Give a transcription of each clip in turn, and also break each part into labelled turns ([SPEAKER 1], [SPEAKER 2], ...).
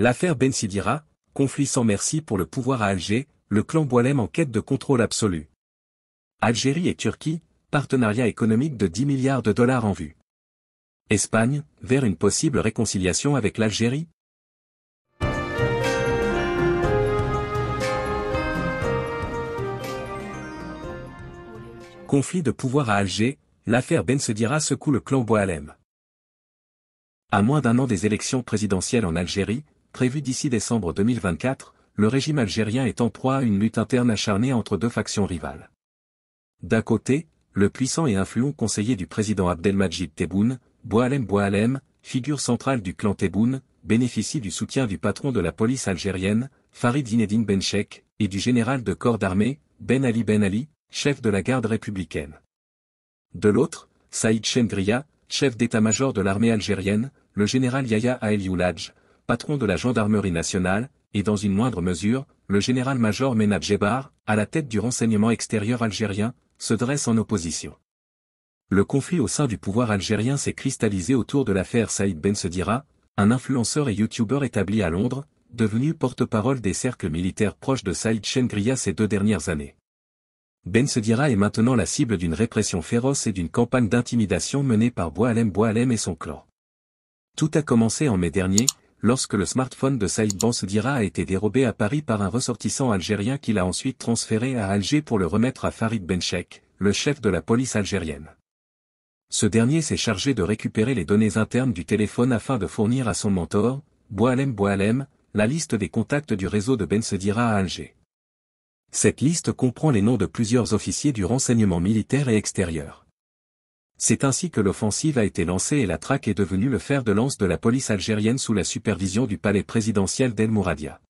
[SPEAKER 1] L'affaire Ben Sidira, conflit sans merci pour le pouvoir à Alger, le clan Boalem en quête de contrôle absolu. Algérie et Turquie, partenariat économique de 10 milliards de dollars en vue. Espagne, vers une possible réconciliation avec l'Algérie Conflit de pouvoir à Alger, l'affaire Ben secoue le clan Boalem. À moins d'un an des élections présidentielles en Algérie, Prévu d'ici décembre 2024, le régime algérien est en proie à une lutte interne acharnée entre deux factions rivales. D'un côté, le puissant et influent conseiller du président Abdelmajid Tebboune, Boualem Boualem, figure centrale du clan Tebboune, bénéficie du soutien du patron de la police algérienne, Farid Zinedine Benchek, et du général de corps d'armée, Ben Ali Ben Ali, chef de la garde républicaine. De l'autre, Saïd Chendria, chef d'état-major de l'armée algérienne, le général Yahya Ael patron de la gendarmerie nationale, et dans une moindre mesure, le général-major Menab Jebar, à la tête du renseignement extérieur algérien, se dresse en opposition. Le conflit au sein du pouvoir algérien s'est cristallisé autour de l'affaire Saïd Ben Sedira, un influenceur et youtubeur établi à Londres, devenu porte-parole des cercles militaires proches de Saïd Chengria ces deux dernières années. Ben Sedira est maintenant la cible d'une répression féroce et d'une campagne d'intimidation menée par Boalem Boalem et son clan. Tout a commencé en mai dernier, lorsque le smartphone de Saïd Bensedira a été dérobé à Paris par un ressortissant algérien qu'il a ensuite transféré à Alger pour le remettre à Farid Benchek, le chef de la police algérienne. Ce dernier s'est chargé de récupérer les données internes du téléphone afin de fournir à son mentor, Boalem Boalem, la liste des contacts du réseau de Bensedira à Alger. Cette liste comprend les noms de plusieurs officiers du renseignement militaire et extérieur. C'est ainsi que l'offensive a été lancée et la traque est devenue le fer de lance de la police algérienne sous la supervision du palais présidentiel d'El Mouradia.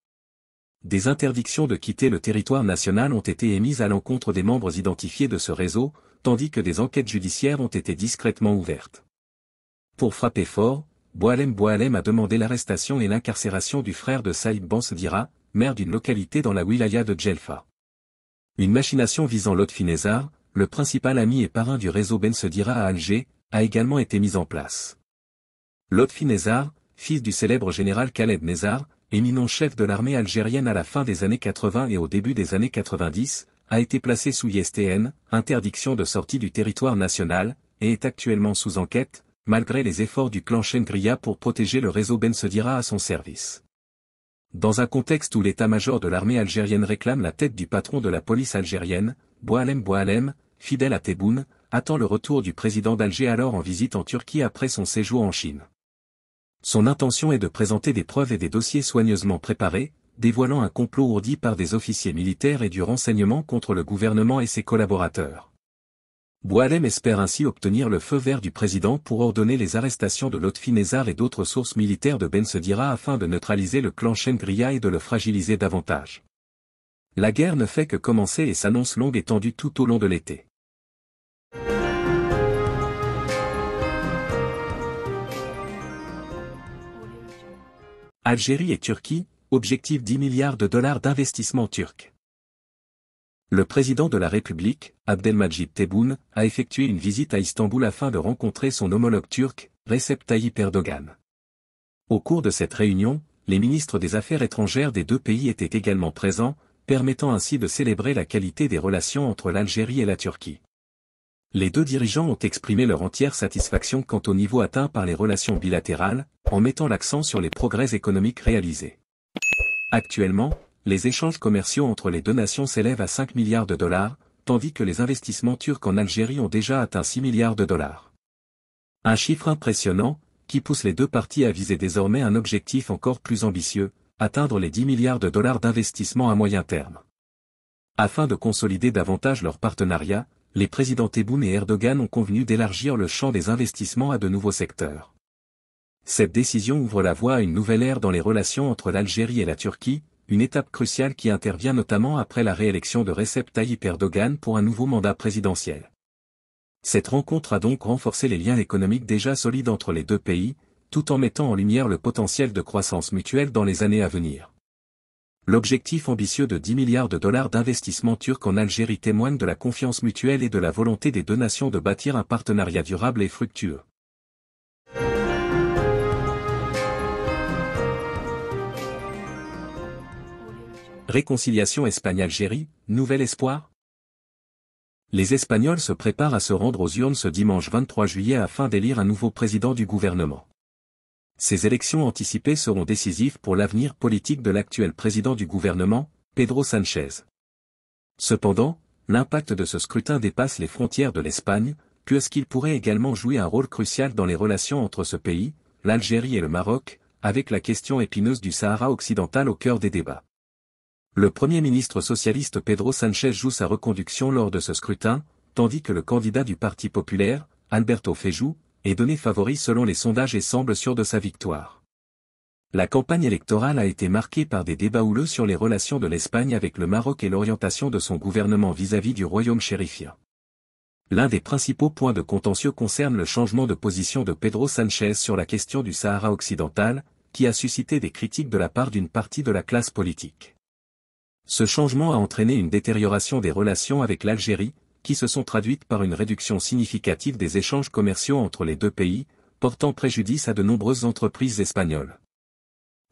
[SPEAKER 1] Des interdictions de quitter le territoire national ont été émises à l'encontre des membres identifiés de ce réseau, tandis que des enquêtes judiciaires ont été discrètement ouvertes. Pour frapper fort, Boalem Boalem a demandé l'arrestation et l'incarcération du frère de Saïd Bansdira, maire d'une localité dans la wilaya de Djelfa. Une machination visant Lot le principal ami et parrain du réseau Ben Sedira à Alger, a également été mis en place. Lotfi Nézar, fils du célèbre général Khaled Nézar, éminent chef de l'armée algérienne à la fin des années 80 et au début des années 90, a été placé sous ISTN, interdiction de sortie du territoire national, et est actuellement sous enquête, malgré les efforts du clan Shengria pour protéger le réseau Ben Sedira à son service. Dans un contexte où l'état-major de l'armée algérienne réclame la tête du patron de la police algérienne, Boalem Boalem, fidèle à Tebboune, attend le retour du président d'Alger alors en visite en Turquie après son séjour en Chine. Son intention est de présenter des preuves et des dossiers soigneusement préparés, dévoilant un complot ourdi par des officiers militaires et du renseignement contre le gouvernement et ses collaborateurs. Boualem espère ainsi obtenir le feu vert du président pour ordonner les arrestations de Lotfi Nézar et d'autres sources militaires de Ben Sedira afin de neutraliser le clan Shengria et de le fragiliser davantage. La guerre ne fait que commencer et s'annonce longue et tendue tout au long de l'été. Algérie et Turquie, objectif 10 milliards de dollars d'investissement turc. Le président de la République, Abdelmajid Tebboune, a effectué une visite à Istanbul afin de rencontrer son homologue turc, Recep Tayyip Erdogan. Au cours de cette réunion, les ministres des Affaires étrangères des deux pays étaient également présents, permettant ainsi de célébrer la qualité des relations entre l'Algérie et la Turquie. Les deux dirigeants ont exprimé leur entière satisfaction quant au niveau atteint par les relations bilatérales, en mettant l'accent sur les progrès économiques réalisés. Actuellement, les échanges commerciaux entre les deux nations s'élèvent à 5 milliards de dollars, tandis que les investissements turcs en Algérie ont déjà atteint 6 milliards de dollars. Un chiffre impressionnant, qui pousse les deux parties à viser désormais un objectif encore plus ambitieux, atteindre les 10 milliards de dollars d'investissement à moyen terme. Afin de consolider davantage leur partenariat, les présidents Tebboune et Erdogan ont convenu d'élargir le champ des investissements à de nouveaux secteurs. Cette décision ouvre la voie à une nouvelle ère dans les relations entre l'Algérie et la Turquie, une étape cruciale qui intervient notamment après la réélection de Recep Tayyip Erdogan pour un nouveau mandat présidentiel. Cette rencontre a donc renforcé les liens économiques déjà solides entre les deux pays, tout en mettant en lumière le potentiel de croissance mutuelle dans les années à venir. L'objectif ambitieux de 10 milliards de dollars d'investissement turc en Algérie témoigne de la confiance mutuelle et de la volonté des deux nations de bâtir un partenariat durable et fructueux. Réconciliation Espagne-Algérie, nouvel espoir Les Espagnols se préparent à se rendre aux urnes ce dimanche 23 juillet afin d'élire un nouveau président du gouvernement. Ces élections anticipées seront décisives pour l'avenir politique de l'actuel président du gouvernement, Pedro Sanchez. Cependant, l'impact de ce scrutin dépasse les frontières de l'Espagne, puisqu'il pourrait également jouer un rôle crucial dans les relations entre ce pays, l'Algérie et le Maroc, avec la question épineuse du Sahara occidental au cœur des débats. Le Premier ministre socialiste Pedro Sanchez joue sa reconduction lors de ce scrutin, tandis que le candidat du Parti populaire, Alberto Fejou, est donné favori selon les sondages et semble sûr de sa victoire. La campagne électorale a été marquée par des débats houleux sur les relations de l'Espagne avec le Maroc et l'orientation de son gouvernement vis-à-vis du royaume chérifien. L'un des principaux points de contentieux concerne le changement de position de Pedro Sanchez sur la question du Sahara occidental, qui a suscité des critiques de la part d'une partie de la classe politique. Ce changement a entraîné une détérioration des relations avec l'Algérie, qui se sont traduites par une réduction significative des échanges commerciaux entre les deux pays, portant préjudice à de nombreuses entreprises espagnoles.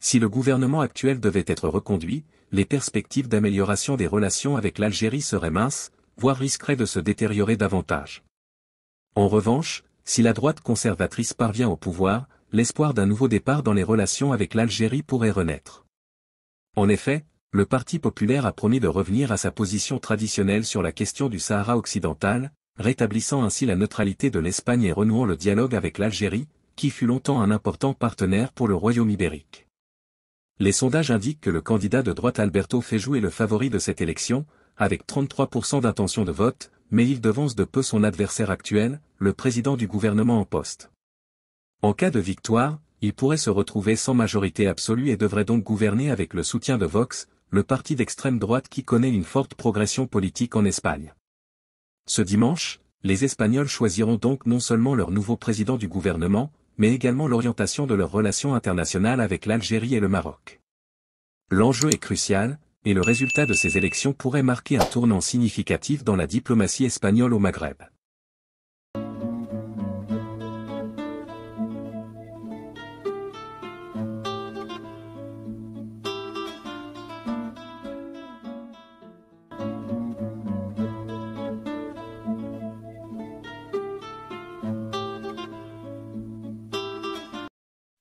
[SPEAKER 1] Si le gouvernement actuel devait être reconduit, les perspectives d'amélioration des relations avec l'Algérie seraient minces, voire risqueraient de se détériorer davantage. En revanche, si la droite conservatrice parvient au pouvoir, l'espoir d'un nouveau départ dans les relations avec l'Algérie pourrait renaître. En effet, le Parti populaire a promis de revenir à sa position traditionnelle sur la question du Sahara occidental, rétablissant ainsi la neutralité de l'Espagne et renouant le dialogue avec l'Algérie, qui fut longtemps un important partenaire pour le Royaume ibérique. Les sondages indiquent que le candidat de droite Alberto Fejou est le favori de cette élection, avec 33% d'intention de vote, mais il devance de peu son adversaire actuel, le président du gouvernement en poste. En cas de victoire, il pourrait se retrouver sans majorité absolue et devrait donc gouverner avec le soutien de Vox, le parti d'extrême droite qui connaît une forte progression politique en Espagne. Ce dimanche, les Espagnols choisiront donc non seulement leur nouveau président du gouvernement, mais également l'orientation de leurs relations internationales avec l'Algérie et le Maroc. L'enjeu est crucial, et le résultat de ces élections pourrait marquer un tournant significatif dans la diplomatie espagnole au Maghreb.